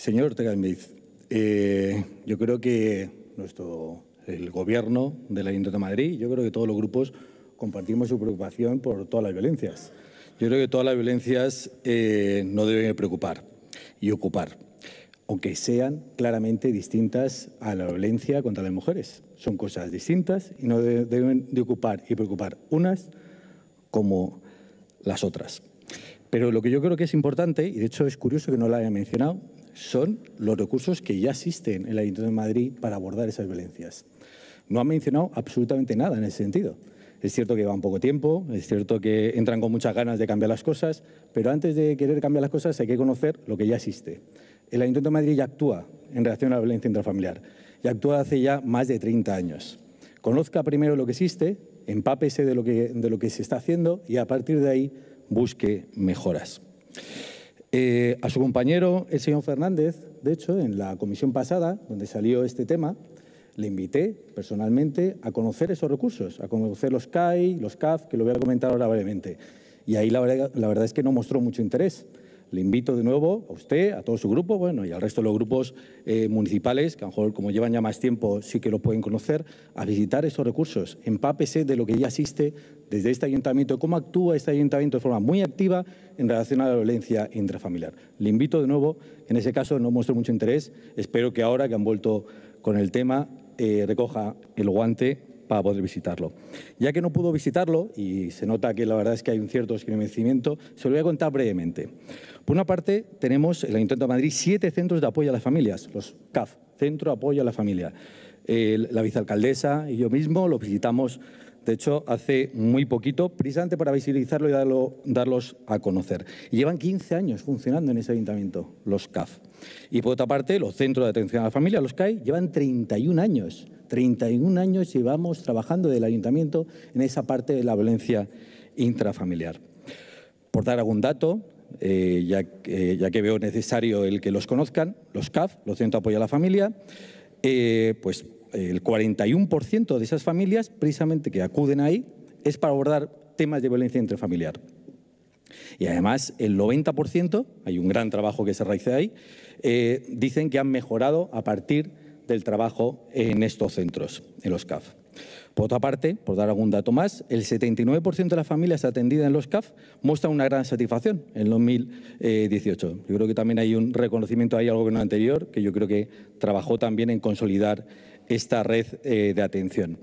Señor Ortega Smith, eh, yo creo que el gobierno de la Ayuntamiento de Madrid, yo creo que todos los grupos compartimos su preocupación por todas las violencias. Yo creo que todas las violencias eh, no deben preocupar y ocupar, aunque sean claramente distintas a la violencia contra las mujeres. Son cosas distintas y no deben de ocupar y preocupar unas como las otras. Pero lo que yo creo que es importante, y de hecho es curioso que no la haya mencionado, son los recursos que ya existen en el Ayuntamiento de Madrid para abordar esas violencias. No han mencionado absolutamente nada en ese sentido. Es cierto que llevan poco tiempo, es cierto que entran con muchas ganas de cambiar las cosas, pero antes de querer cambiar las cosas hay que conocer lo que ya existe. El Ayuntamiento de Madrid ya actúa en relación a la violencia intrafamiliar y actúa hace ya más de 30 años. Conozca primero lo que existe, empápese de lo que, de lo que se está haciendo y a partir de ahí busque mejoras. Eh, a su compañero, el señor Fernández, de hecho, en la comisión pasada, donde salió este tema, le invité personalmente a conocer esos recursos, a conocer los CAI, los CAF, que lo voy a comentar ahora brevemente. Y ahí la verdad es que no mostró mucho interés le invito de nuevo a usted, a todo su grupo, bueno, y al resto de los grupos eh, municipales, que a lo mejor como llevan ya más tiempo sí que lo pueden conocer, a visitar esos recursos. Empápese de lo que ya existe desde este ayuntamiento, cómo actúa este ayuntamiento de forma muy activa en relación a la violencia intrafamiliar. Le invito de nuevo, en ese caso no muestro mucho interés, espero que ahora que han vuelto con el tema eh, recoja el guante para poder visitarlo. Ya que no pudo visitarlo, y se nota que la verdad es que hay un cierto escrimecimiento, se lo voy a contar brevemente. Por una parte, tenemos en el Ayuntamiento de Madrid siete centros de apoyo a las familias, los CAF, Centro de Apoyo a la Familia. la vicealcaldesa y yo mismo los visitamos de hecho, hace muy poquito, precisamente para visibilizarlo y darlo, darlos a conocer. Llevan 15 años funcionando en ese ayuntamiento, los CAF. Y por otra parte, los Centros de Atención a la Familia, los CAI, llevan 31 años 31 años llevamos trabajando del ayuntamiento en esa parte de la violencia intrafamiliar. Por dar algún dato, eh, eh, ya, que veo necesario el que los conozcan, los CAF, los Centros de Apoyo a la Familia, eh, pues el 41% de esas familias precisamente que acuden ahí es para abordar temas de violencia intrafamiliar. Y además el 90%, hay un gran trabajo que se realiza ahí, dicen que han mejorado a partir de del trabajo en estos centros, en los CAF. Por otra parte, por dar algún dato más, el 79% de las familias atendidas en los CAF muestra una gran satisfacción en 2018. Eh, yo creo que también hay un reconocimiento ahí al gobierno anterior, que yo creo que trabajó también en consolidar esta red eh, de atención.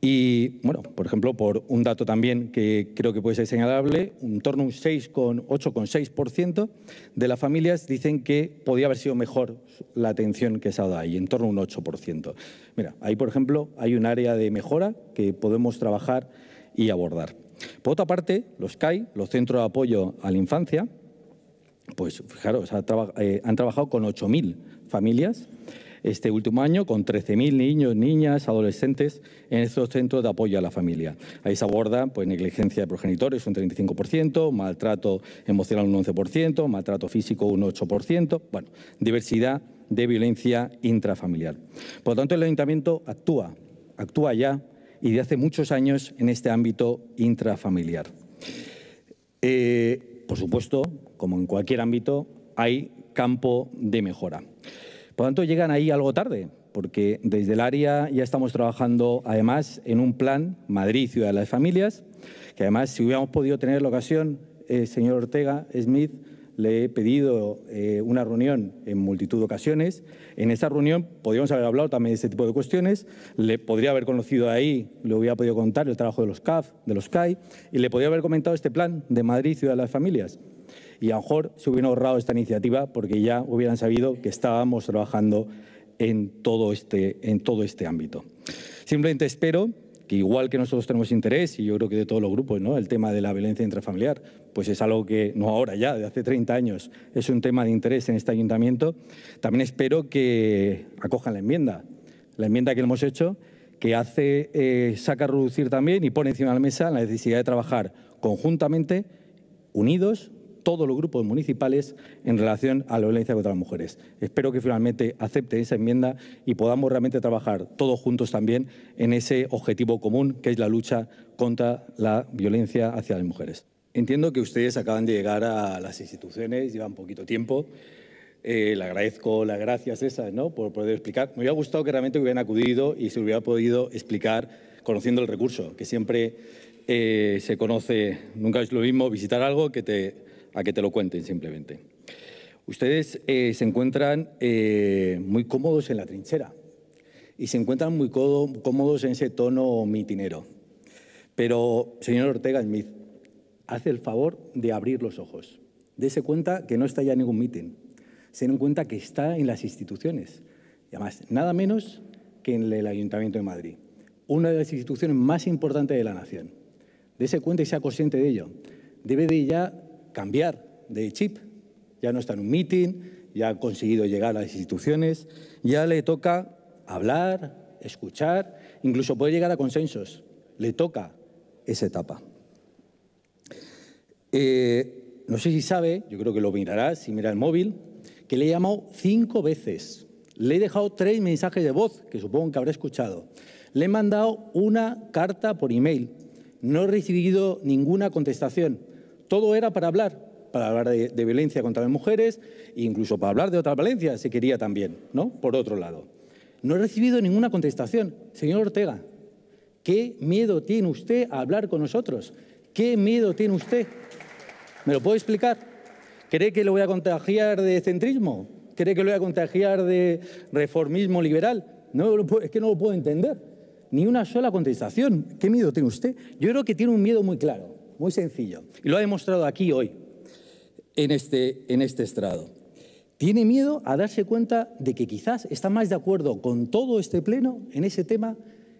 Y, bueno, por ejemplo, por un dato también que creo que puede ser señalable, en torno a un 8,6% de las familias dicen que podía haber sido mejor la atención que se ha dado ahí, en torno a un 8%. Mira, ahí, por ejemplo, hay un área de mejora que podemos trabajar y abordar. Por otra parte, los CAI, los Centros de Apoyo a la Infancia, pues fijaros, eh, han trabajado con 8.000 familias este último año con 13.000 niños, niñas, adolescentes en estos centros de apoyo a la familia. Ahí se aborda pues, negligencia de progenitores un 35%, maltrato emocional un 11%, maltrato físico un 8%, bueno, diversidad de violencia intrafamiliar. Por lo tanto, el ayuntamiento actúa, actúa ya y de hace muchos años en este ámbito intrafamiliar. Eh, por supuesto, como en cualquier ámbito, hay campo de mejora. Por lo tanto, llegan ahí algo tarde, porque desde el área ya estamos trabajando además en un plan Madrid, Ciudad de las Familias, que además si hubiéramos podido tener la ocasión, eh, señor Ortega Smith, le he pedido eh, una reunión en multitud de ocasiones. En esa reunión podríamos haber hablado también de ese tipo de cuestiones. Le podría haber conocido ahí, le hubiera podido contar el trabajo de los CAF, de los CAI, y le podría haber comentado este plan de Madrid, Ciudad de las Familias y a lo mejor se hubiera ahorrado esta iniciativa porque ya hubieran sabido que estábamos trabajando en todo este, en todo este ámbito. Simplemente espero que igual que nosotros tenemos interés, y yo creo que de todos los grupos, ¿no? el tema de la violencia intrafamiliar, pues es algo que, no ahora ya, de hace 30 años, es un tema de interés en este ayuntamiento, también espero que acojan la enmienda, la enmienda que hemos hecho, que hace, eh, saca a reducir también y pone encima de la mesa la necesidad de trabajar conjuntamente, unidos, todos los grupos municipales en relación a la violencia contra las mujeres. Espero que finalmente acepten esa enmienda y podamos realmente trabajar todos juntos también en ese objetivo común que es la lucha contra la violencia hacia las mujeres. Entiendo que ustedes acaban de llegar a las instituciones, llevan poquito tiempo. Eh, le agradezco las gracias esas ¿no? por poder explicar. Me hubiera gustado que realmente hubieran acudido y se hubiera podido explicar conociendo el recurso, que siempre eh, se conoce, nunca es lo mismo visitar algo que te a que te lo cuenten simplemente. Ustedes eh, se encuentran eh, muy cómodos en la trinchera y se encuentran muy cómodos en ese tono mitinero. Pero, señor Ortega Smith, hace el favor de abrir los ojos. Dese cuenta que no está ya en ningún mitin. Se den cuenta que está en las instituciones. Y además, nada menos que en el Ayuntamiento de Madrid. Una de las instituciones más importantes de la nación. Dese cuenta y sea consciente de ello. Debe de ya cambiar de chip. Ya no está en un meeting, ya ha conseguido llegar a las instituciones, ya le toca hablar, escuchar, incluso puede llegar a consensos. Le toca esa etapa. Eh, no sé si sabe, yo creo que lo mirará si mira el móvil, que le he llamado cinco veces. Le he dejado tres mensajes de voz, que supongo que habrá escuchado. Le he mandado una carta por email. No he recibido ninguna contestación. Todo era para hablar, para hablar de, violencia contra las mujeres incluso para hablar de otra violencia, si quería también, ¿no? Por otro lado. No he recibido ninguna contestación. Señor Ortega, ¿qué miedo tiene usted a hablar con nosotros? ¿Qué miedo tiene usted? ¿Me lo puede explicar? ¿Cree que lo voy a contagiar de centrismo? ¿Cree que lo voy a contagiar de reformismo liberal? No, es que no lo puedo entender. Ni una sola contestación. ¿Qué miedo tiene usted? Yo creo que tiene un miedo muy claro muy sencillo. Y lo ha demostrado aquí hoy, este, en este, estrado. Tiene miedo a darse cuenta de que quizás está más de acuerdo con todo este pleno en ese tema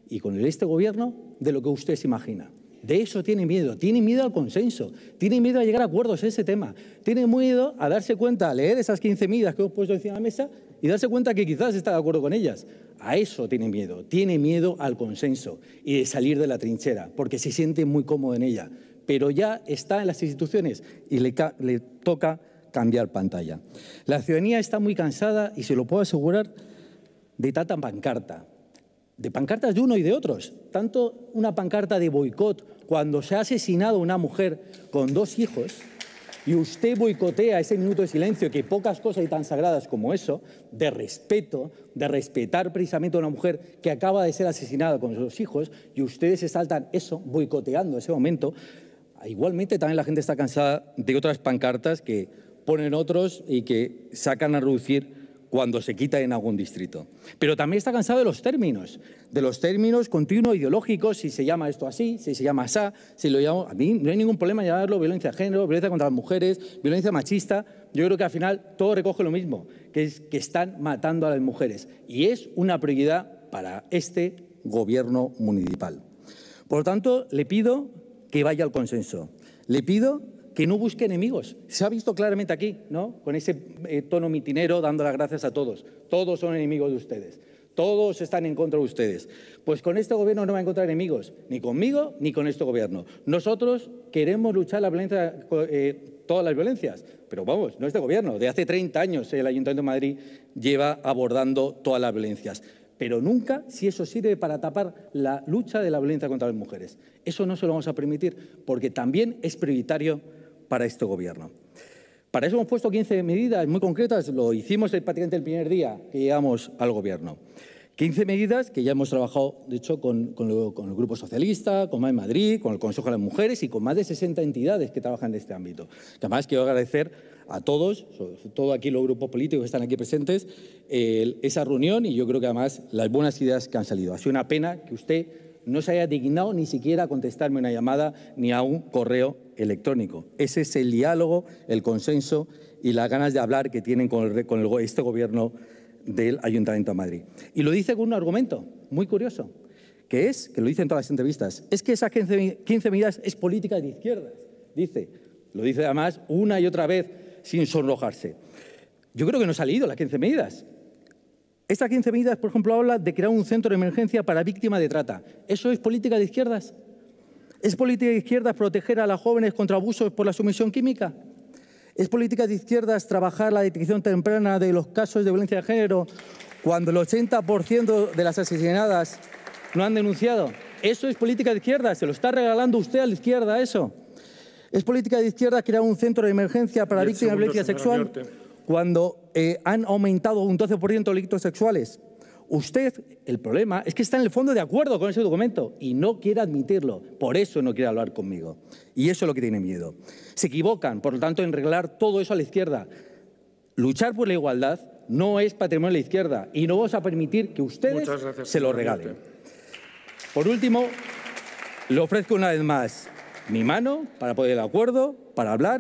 y con este gobierno de lo que usted se imagina. De eso tiene miedo, tiene miedo al consenso, tiene miedo a llegar a acuerdos en ese tema, tiene miedo a darse cuenta, a leer esas 15 medidas que hemos puesto encima de la mesa y darse cuenta que quizás está de acuerdo con ellas. A eso tiene miedo, tiene miedo al consenso y de salir de la trinchera, porque se siente muy cómodo en ella pero ya está en las instituciones y le, toca cambiar pantalla. La ciudadanía está muy cansada, y se lo puedo asegurar, de tanta pancarta. De pancartas de uno y de otros. Tanto una pancarta de boicot cuando se ha asesinado una mujer con dos hijos y usted boicotea ese minuto de silencio, que pocas cosas hay tan sagradas como eso, de respeto, de respetar precisamente a una mujer que acaba de ser asesinada con sus hijos, y ustedes se saltan eso, boicoteando ese momento, Igualmente también la gente está cansada de otras pancartas que ponen otros y que sacan a reducir cuando se quita en algún distrito. Pero también está cansado de los términos, de los términos continuos ideológicos, si se llama esto así, si se llama así, si lo llamo... A mí no hay ningún problema en llamarlo violencia de género, violencia contra las mujeres, violencia machista. Yo creo que al final todo recoge lo mismo, que es que están matando a las mujeres. Y es una prioridad para este gobierno municipal. Por lo tanto, le pido que vaya al consenso. Le pido que no busque enemigos. Se ha visto claramente aquí, ¿no? Con ese eh, tono mitinero dando las gracias a todos. Todos son enemigos de ustedes. Todos están en contra de ustedes. Pues con este gobierno no va a encontrar enemigos, ni conmigo ni con este gobierno. Nosotros queremos luchar la eh, todas las violencias, pero vamos, no este gobierno. De hace 30 años el Ayuntamiento de Madrid lleva abordando todas las violencias pero nunca si eso sirve para tapar la lucha de la violencia contra las mujeres. Eso no se lo vamos a permitir porque también es prioritario para este gobierno. Para eso hemos puesto 15 medidas muy concretas, lo hicimos prácticamente el primer día que llegamos al gobierno. 15 medidas que ya hemos trabajado, de hecho, con, el Grupo Socialista, con Madrid, con el Consejo de las Mujeres y con más de 60 entidades que trabajan en este ámbito. además quiero agradecer a todos, sobre todo aquí los grupos políticos que están aquí presentes, esa reunión y yo creo que además las buenas ideas que han salido. Ha sido una pena que usted no se haya dignado ni siquiera a contestarme una llamada ni a un correo electrónico. Ese es el diálogo, el consenso y las ganas de hablar que tienen con, este gobierno del Ayuntamiento de Madrid. Y lo dice con un argumento muy curioso, que es, que lo dicen todas las entrevistas, es que esas 15, medidas es política de izquierdas. Dice, lo dice además una y otra vez sin sonrojarse. Yo creo que no ha salido las 15 medidas. Estas 15 medidas, por ejemplo, habla de crear un centro de emergencia para víctimas de trata. ¿Eso es política de izquierdas? ¿Es política de izquierdas proteger a las jóvenes contra abusos por la sumisión química? Es política de izquierdas trabajar la detección temprana de los casos de violencia de género cuando el 80% de las asesinadas no han denunciado. Eso es política de izquierda, se lo está regalando usted a la izquierda eso. Es política de izquierda crear un centro de emergencia para víctimas de violencia sexual cuando eh, han aumentado un 12% los delitos sexuales. Usted, el problema es que está en el fondo de acuerdo con ese documento y no quiere admitirlo. Por eso no quiere hablar conmigo. Y eso es lo que tiene miedo. Se equivocan, por lo tanto, en regalar todo eso a la izquierda. Luchar por la igualdad no es patrimonio de la izquierda y no vamos a permitir que ustedes se lo regalen. Por último, le ofrezco una vez más mi mano para poder el acuerdo, para hablar.